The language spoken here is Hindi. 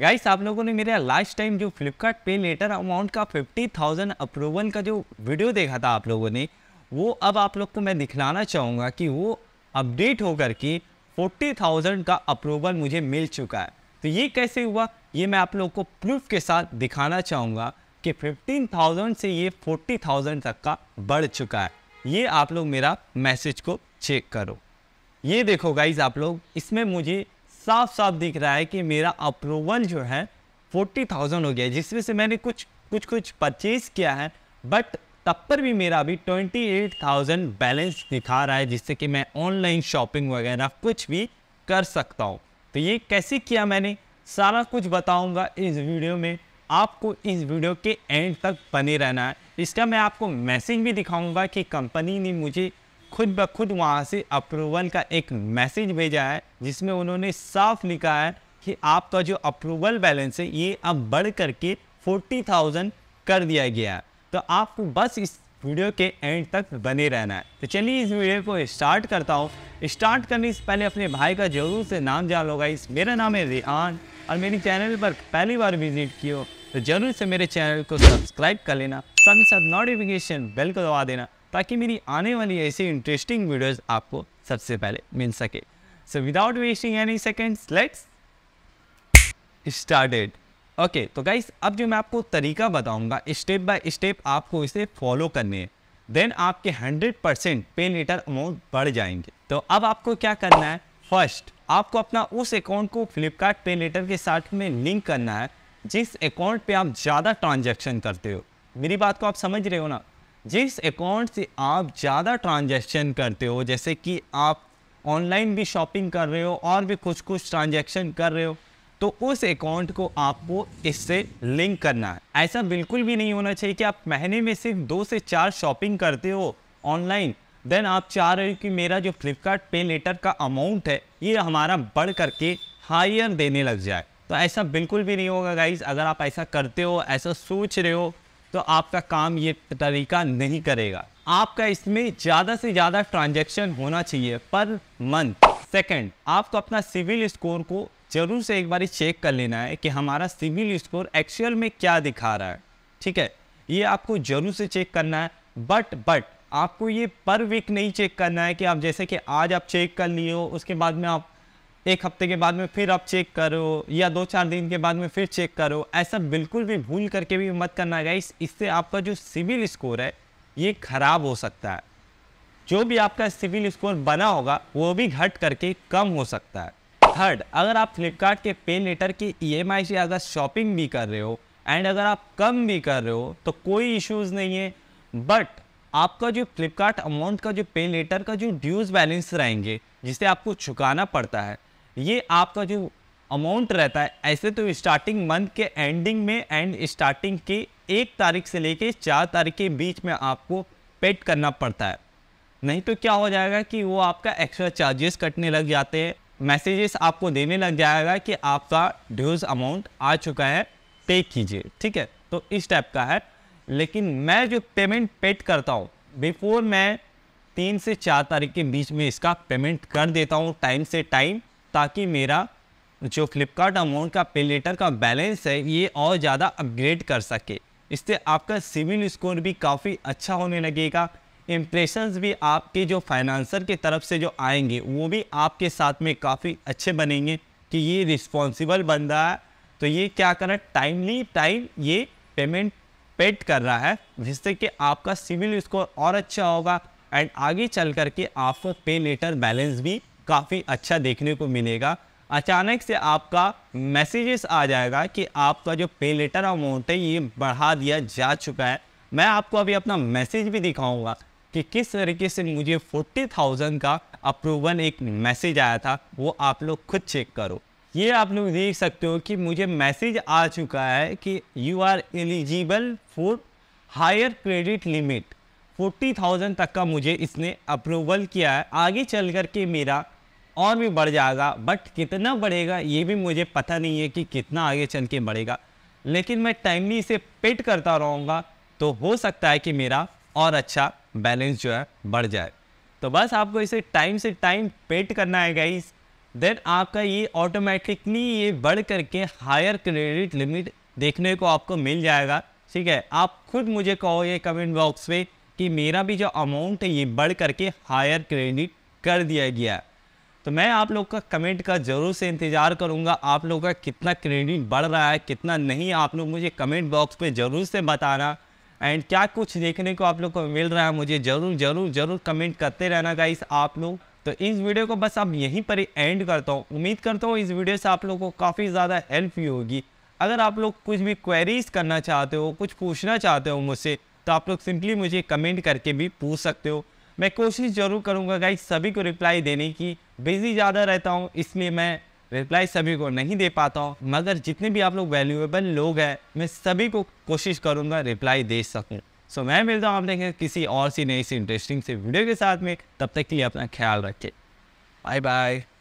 गाइस आप लोगों ने मेरा लास्ट टाइम जो फ्लिपकार्ट पे लेटर अमाउंट का फिफ्टी थाउजेंड अप्रूवल का जो वीडियो देखा था आप लोगों ने वो अब आप लोग को मैं दिखलाना चाहूँगा कि वो अपडेट होकर के फोर्टी थाउजेंड का अप्रूवल मुझे मिल चुका है तो ये कैसे हुआ ये मैं आप लोग को प्रूफ के साथ दिखाना चाहूँगा कि फिफ्टीन थाउजेंड से ये फोर्टी थाउजेंड तक का बढ़ चुका है ये आप लोग मेरा मैसेज को चेक करो ये देखो गाइज आप लोग इसमें मुझे साफ साफ दिख रहा है कि मेरा अप्रूवल जो है फोर्टी थाउजेंड हो गया जिसमें से मैंने कुछ कुछ कुछ परचेज किया है बट तब पर भी मेरा अभी ट्वेंटी एट थाउजेंड बैलेंस दिखा रहा है जिससे कि मैं ऑनलाइन शॉपिंग वगैरह कुछ भी कर सकता हूँ तो ये कैसे किया मैंने सारा कुछ बताऊँगा इस वीडियो में आपको इस वीडियो के एंड तक बने रहना है इसका मैं आपको मैसेज भी दिखाऊंगा कि कंपनी ने मुझे खुद ब खुद वहाँ से अप्रूवल का एक मैसेज भेजा है जिसमें उन्होंने साफ लिखा है कि आपका जो अप्रूवल बैलेंस है ये अब बढ़ करके फोर्टी थाउजेंड कर दिया गया है तो आपको बस इस वीडियो के एंड तक बने रहना है तो चलिए इस वीडियो को स्टार्ट करता हूँ स्टार्ट करने से पहले अपने भाई का जरूर से नाम जान लो गाइस मेरा नाम है रेहान और मेरे चैनल पर पहली बार विजिट किया तो जरूर से मेरे चैनल को सब्सक्राइब कर लेना साथ ही साथ नोटिफिकेशन बेल को दबा देना ताकि मेरी आने वाली ऐसी इंटरेस्टिंग वीडियोज़ आपको सबसे पहले मिल सके so without wasting any seconds let's started okay तो गाइस अब जो मैं आपको तरीका बताऊंगा स्टेप बाय स्टेप आपको इसे फॉलो करने है देन आपके 100 परसेंट पे लेटर अमाउंट बढ़ जाएंगे तो अब आपको क्या करना है फर्स्ट आपको अपना उस अकाउंट को फ्लिपकार्ट पे लेटर के साथ में लिंक करना है जिस अकाउंट पे आप ज़्यादा ट्रांजैक्शन करते हो मेरी बात को आप समझ रहे हो ना जिस अकाउंट से आप ज़्यादा ट्रांजैक्शन करते हो जैसे कि आप ऑनलाइन भी शॉपिंग कर रहे हो और भी कुछ कुछ ट्रांजैक्शन कर रहे हो तो उस अकाउंट को आपको इससे लिंक करना है ऐसा बिल्कुल भी नहीं होना चाहिए कि आप महीने में सिर्फ दो से चार शॉपिंग करते हो ऑनलाइन देन आप चाह रहे हो कि मेरा जो फ्लिपकार्ट पे लेटर का अमाउंट है ये हमारा बढ़ करके हायर देने लग जाए तो ऐसा बिल्कुल भी नहीं होगा गाइज अगर आप ऐसा करते हो ऐसा सोच रहे हो तो आपका काम ये तरीका नहीं करेगा आपका इसमें ज़्यादा से ज़्यादा ट्रांजेक्शन होना चाहिए पर मंथ सेकेंड आपको अपना सिविल स्कोर को ज़रूर से एक बार चेक कर लेना है कि हमारा सिविल स्कोर एक्चुअल में क्या दिखा रहा है ठीक है ये आपको ज़रूर से चेक करना है बट बट आपको ये पर वीक नहीं चेक करना है कि आप जैसे कि आज आप चेक कर लिए हो उसके बाद में आप एक हफ्ते के बाद में फिर आप चेक करो या दो चार दिन के बाद में फिर चेक करो ऐसा बिल्कुल भी भूल करके भी मत करना गाइस इससे आपका जो सिविल स्कोर है ये ख़राब हो सकता है जो भी आपका सिविल स्कोर बना होगा वो भी घट करके कम हो सकता है थर्ड अगर आप फ्लिपकार्ट के पे लेटर के ई से अगर शॉपिंग भी कर रहे हो एंड अगर आप कम भी कर रहे हो तो कोई इश्यूज़ नहीं है बट आपका जो फ्लिपकार्ट अमाउंट का जो पे लेटर का जो ड्यूज़ बैलेंस रहेंगे जिसे आपको चुकाना पड़ता है ये आपका जो अमाउंट रहता है ऐसे तो स्टार्टिंग मंथ के एंडिंग में एंड स्टार्टिंग के एक तारीख से लेके चार तारीख के बीच में आपको पेड करना पड़ता है नहीं तो क्या हो जाएगा कि वो आपका एक्स्ट्रा चार्जेस कटने लग जाते हैं मैसेजेस आपको देने लग जाएगा कि आपका ड्यूज अमाउंट आ चुका है पे कीजिए ठीक है तो इस टाइप का है लेकिन मैं जो पेमेंट पेड करता हूँ बिफोर मैं तीन से चार तारीख के बीच में इसका पेमेंट कर देता हूँ टाइम से टाइम ताकि मेरा जो फ्लिपकार्ट अमाउंट का पे लेटर का बैलेंस है ये और ज़्यादा अपग्रेड कर सके इससे आपका सिविल स्कोर भी काफ़ी अच्छा होने लगेगा इम्प्रेशंस भी आपके जो फाइनेंसर के तरफ से जो आएंगे वो भी आपके साथ में काफ़ी अच्छे बनेंगे कि ये रिस्पॉन्सिबल बन रहा है तो ये क्या कर रहा है टाइमली टाइम ये पेमेंट पेड कर रहा है जिससे कि आपका सिविल स्कोर और अच्छा होगा एंड आगे चल करके आपको पे लेटर बैलेंस भी काफ़ी अच्छा देखने को मिलेगा अचानक से आपका मैसेजेस आ जाएगा कि आपका जो पे लेटर अमाउंट है ये बढ़ा दिया जा चुका है मैं आपको अभी अपना मैसेज भी दिखाऊंगा कि किस तरीके से मुझे फोर्टी थाउजेंड का अप्रूवल एक मैसेज आया था वो आप लोग खुद चेक करो ये आप लोग देख सकते हो कि मुझे मैसेज आ चुका है कि you are eligible for higher credit limit forty thousand तक का मुझे इसने अप्रूवल किया है आगे चल कर के मेरा और भी बढ़ जाएगा बट कितना बढ़ेगा ये भी मुझे पता नहीं है कि कितना आगे चल के बढ़ेगा लेकिन मैं टाइमली इसे पेट करता रहूँगा तो हो सकता है कि मेरा और अच्छा बैलेंस जो है बढ़ जाए तो बस आपको इसे टाइम से टाइम पेट करना है गाइस देन आपका ये ऑटोमेटिकली ये बढ़ करके हायर क्रेडिट लिमिट देखने को आपको मिल जाएगा ठीक है आप खुद मुझे कहो ये कमेंट बॉक्स में कि मेरा भी जो अमाउंट है ये बढ़ करके हायर क्रेडिट कर दिया गया है तो मैं आप लोग का कमेंट का ज़रूर से इंतज़ार करूँगा आप लोग का कितना क्रेडिट बढ़ रहा है कितना नहीं आप लोग मुझे कमेंट बॉक्स में ज़रूर से बताना एंड क्या कुछ देखने को आप लोग को मिल रहा है मुझे ज़रूर ज़रूर ज़रूर कमेंट करते रहना गाइस आप लोग तो इस वीडियो को बस अब यहीं पर एंड करता हूँ उम्मीद करता हूँ इस वीडियो से आप लोग को काफ़ी ज़्यादा हेल्प भी होगी अगर आप लोग कुछ भी क्वेरीज करना चाहते हो कुछ पूछना चाहते हो मुझसे तो आप लोग सिंपली मुझे कमेंट करके भी पूछ सकते हो मैं कोशिश जरूर करूँगा गाइस सभी को रिप्लाई देने की बिजी ज़्यादा रहता हूँ इसलिए मैं रिप्लाई सभी को नहीं दे पाता हूँ मगर जितने भी आप लोग वैल्यूएबल लोग हैं मैं सभी को कोशिश करूँगा रिप्लाई दे सकूँ सो मैं मिलता हूँ आप देखें किसी और सी नई सी इंटरेस्टिंग से वीडियो के साथ में तब तक के लिए अपना ख्याल रखें बाय बाय